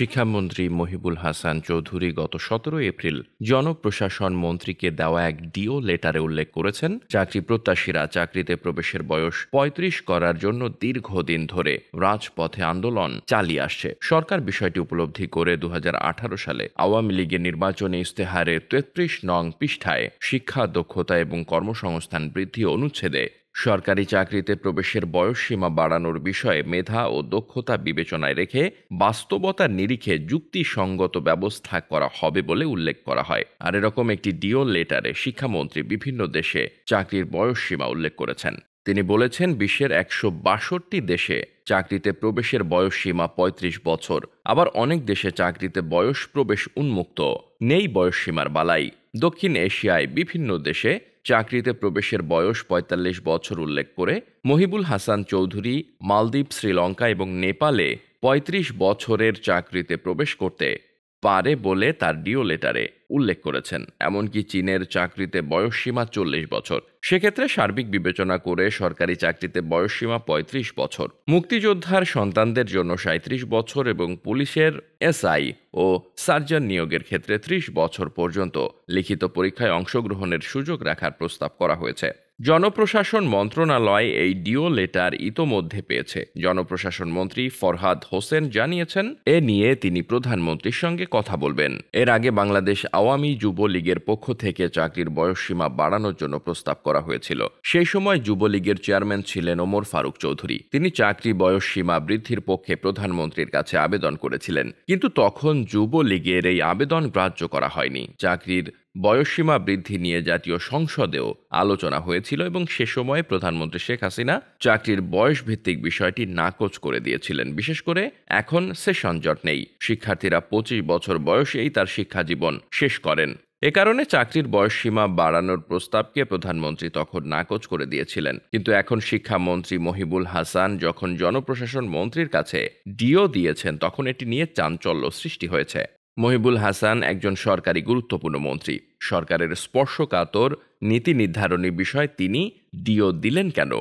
শিক্ষামন্ত্রী মহিবুল হাসান চৌধুরী গত সতেরো এপ্রিল জনপ্রশাসন মন্ত্রীকে দেওয়া এক ডিও লেটারে উল্লেখ করেছেন চাকরি প্রত্যাশীরা চাকরিতে প্রবেশের বয়স ৩৫ করার জন্য দীর্ঘদিন ধরে রাজপথে আন্দোলন চালিয়ে আসছে সরকার বিষয়টি উপলব্ধি করে দু সালে আওয়ামী লীগের নির্বাচনী ইস্তেহারের তেত্রিশ নং পৃষ্ঠায় শিক্ষা দক্ষতা এবং কর্মসংস্থান বৃদ্ধি অনুচ্ছেদে সরকারি চাকরিতে প্রবেশের বয়সসীমা বাড়ানোর বিষয়ে মেধা ও দক্ষতা বিবেচনায় রেখে বাস্তবতার নিরিখে যুক্তিসঙ্গত ব্যবস্থা করা হবে বলে উল্লেখ করা হয় আর এরকম একটি ডিও লেটারে শিক্ষামন্ত্রী বিভিন্ন দেশে চাকরির বয়সসীমা উল্লেখ করেছেন তিনি বলেছেন বিশ্বের একশো বাষট্টি দেশে চাকরিতে প্রবেশের বয়সসীমা ৩৫ বছর আবার অনেক দেশে চাকরিতে বয়স প্রবেশ উন্মুক্ত নেই বয়সসীমার বালাই দক্ষিণ এশিয়ায় বিভিন্ন দেশে চাকরিতে প্রবেশের বয়স ৪৫ বছর উল্লেখ করে মহিবুল হাসান চৌধুরী মালদ্বীপ শ্রীলঙ্কা এবং নেপালে ৩৫ বছরের চাকরিতে প্রবেশ করতে পারে বলে তার ডিও লেটারে উল্লেখ করেছেন এমনকি চীনের চাকরিতে বয়সসীমা চল্লিশ বছর সেক্ষেত্রে সার্বিক বিবেচনা করে সরকারি চাকরিতে বয়সসীমা ৩৫ বছর মুক্তিযোদ্ধার সন্তানদের জন্য সাঁত্রিশ বছর এবং পুলিশের এসআই ও সার্জন নিয়োগের ক্ষেত্রে ৩০ বছর পর্যন্ত লিখিত পরীক্ষায় অংশগ্রহণের সুযোগ রাখার প্রস্তাব করা হয়েছে জনপ্রশাসন মন্ত্রণালয় এই ডিও লেটার ইতোমধ্যে পেয়েছে জনপ্রশাসন মন্ত্রী ফরহাদ হোসেন জানিয়েছেন এ নিয়ে তিনি প্রধানমন্ত্রীর সঙ্গে কথা বলবেন এর আগে বাংলাদেশ আওয়ামী যুবলীগের পক্ষ থেকে চাকরির বয়সসীমা বাড়ানোর জন্য প্রস্তাব করা হয়েছিল সেই সময় যুবলীগের চেয়ারম্যান ছিলেন ওমর ফারুক চৌধুরী তিনি চাকরি বয়সসীমা বৃদ্ধির পক্ষে প্রধানমন্ত্রীর কাছে আবেদন করেছিলেন কিন্তু তখন যুবলীগের এই আবেদন গ্রাহ্য করা হয়নি চাকরির বয়সসীমা বৃদ্ধি নিয়ে জাতীয় সংসদেও আলোচনা হয়েছিল এবং সে সময়ে প্রধানমন্ত্রী শেখ হাসিনা চাকরির বয়সভিত্তিক বিষয়টি নাকচ করে দিয়েছিলেন বিশেষ করে এখন সে সংজট নেই শিক্ষার্থীরা পঁচিশ বছর বয়সেই তার শিক্ষা জীবন শেষ করেন এ কারণে চাকরির বয়সসীমা বাড়ানোর প্রস্তাবকে প্রধানমন্ত্রী তখন নাকচ করে দিয়েছিলেন কিন্তু এখন শিক্ষামন্ত্রী মহিবুল হাসান যখন জনপ্রশাসন মন্ত্রীর কাছে ডিও দিয়েছেন তখন এটি নিয়ে চাঞ্চল্য সৃষ্টি হয়েছে মহিবুল হাসান একজন সরকারি গুরুত্বপূর্ণ মন্ত্রী সরকারের স্পর্শকাতর নীতি নির্ধারণী বিষয় তিনি ডিও দিলেন কেন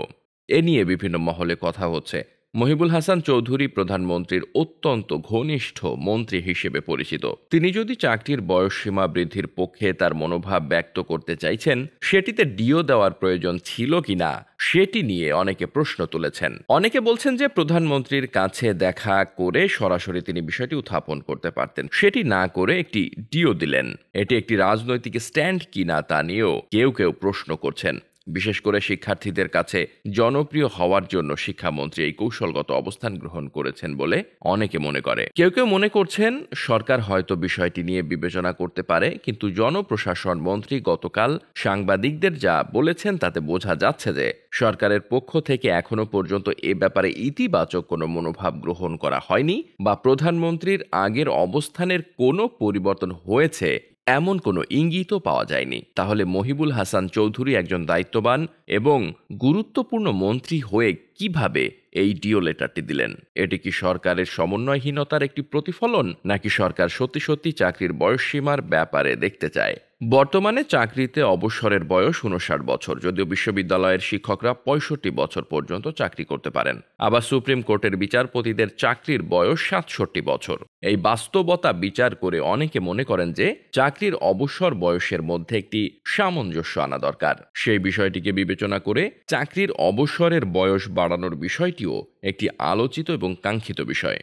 এ নিয়ে বিভিন্ন মহলে কথা হচ্ছে মহিবুল হাসান চৌধুরী প্রধানমন্ত্রীর অত্যন্ত ঘনিষ্ঠ মন্ত্রী হিসেবে পরিচিত তিনি যদি চাকরির বয়সসীমা বৃদ্ধির পক্ষে তার মনোভাব ব্যক্ত করতে চাইছেন সেটিতে ডিও দেওয়ার প্রয়োজন ছিল কিনা সেটি নিয়ে অনেকে প্রশ্ন তুলেছেন অনেকে বলছেন যে প্রধানমন্ত্রীর কাছে দেখা করে সরাসরি তিনি বিষয়টি উত্থাপন করতে পারতেন সেটি না করে একটি ডিও দিলেন এটি একটি রাজনৈতিক স্ট্যান্ড কিনা তা নিয়েও কেউ কেউ প্রশ্ন করছেন বিশেষ করে শিক্ষার্থীদের কাছে জনপ্রিয় হওয়ার জন্য শিক্ষামন্ত্রী এই কৌশলগত অবস্থান গ্রহণ করেছেন বলে অনেকে মনে করে কেউ কেউ মনে করছেন সরকার হয়তো বিষয়টি নিয়ে বিবেচনা করতে পারে কিন্তু জনপ্রশাসন মন্ত্রী গতকাল সাংবাদিকদের যা বলেছেন তাতে বোঝা যাচ্ছে যে সরকারের পক্ষ থেকে এখনো পর্যন্ত এ ব্যাপারে ইতিবাচক কোনো মনোভাব গ্রহণ করা হয়নি বা প্রধানমন্ত্রীর আগের অবস্থানের কোনো পরিবর্তন হয়েছে এমন কোনো ইঙ্গিতও পাওয়া যায়নি তাহলে মহিবুল হাসান চৌধুরী একজন দায়িত্ববান এবং গুরুত্বপূর্ণ মন্ত্রী হয়ে কিভাবে এই ডিও লেটারটি দিলেন এটি কি সরকারের সমন্বয়হীনতার একটি প্রতিফলন নাকি সরকার সত্যি সত্যি চাকরির বয়সসীমার ব্যাপারে দেখতে চায় বর্তমানে চাকরিতে অবসরের বয়স উনষাট বছর যদিও বিশ্ববিদ্যালয়ের শিক্ষকরা পঁয়ষট্টি বছর পর্যন্ত চাকরি করতে পারেন আবার সুপ্রিম কোর্টের বিচারপতিদের চাকরির বয়স সাতষট্টি বছর এই বাস্তবতা বিচার করে অনেকে মনে করেন যে চাকরির অবসর বয়সের মধ্যে একটি সামঞ্জস্য আনা দরকার সেই বিষয়টিকে বিবেচনা করে চাকরির অবসরের বয়স বাড়ানোর বিষয়টিও একটি আলোচিত এবং কাঙ্ক্ষিত বিষয়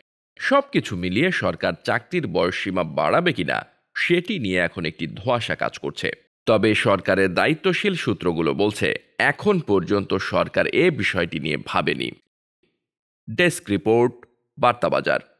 সবকিছু মিলিয়ে সরকার চাকরির বয়সসীমা বাড়াবে কিনা সেটি নিয়ে এখন একটি ধোয়াশা কাজ করছে তবে সরকারের দায়িত্বশীল সূত্রগুলো বলছে এখন পর্যন্ত সরকার এ বিষয়টি নিয়ে ভাবেনি ডেস্ক রিপোর্ট বার্তাবাজার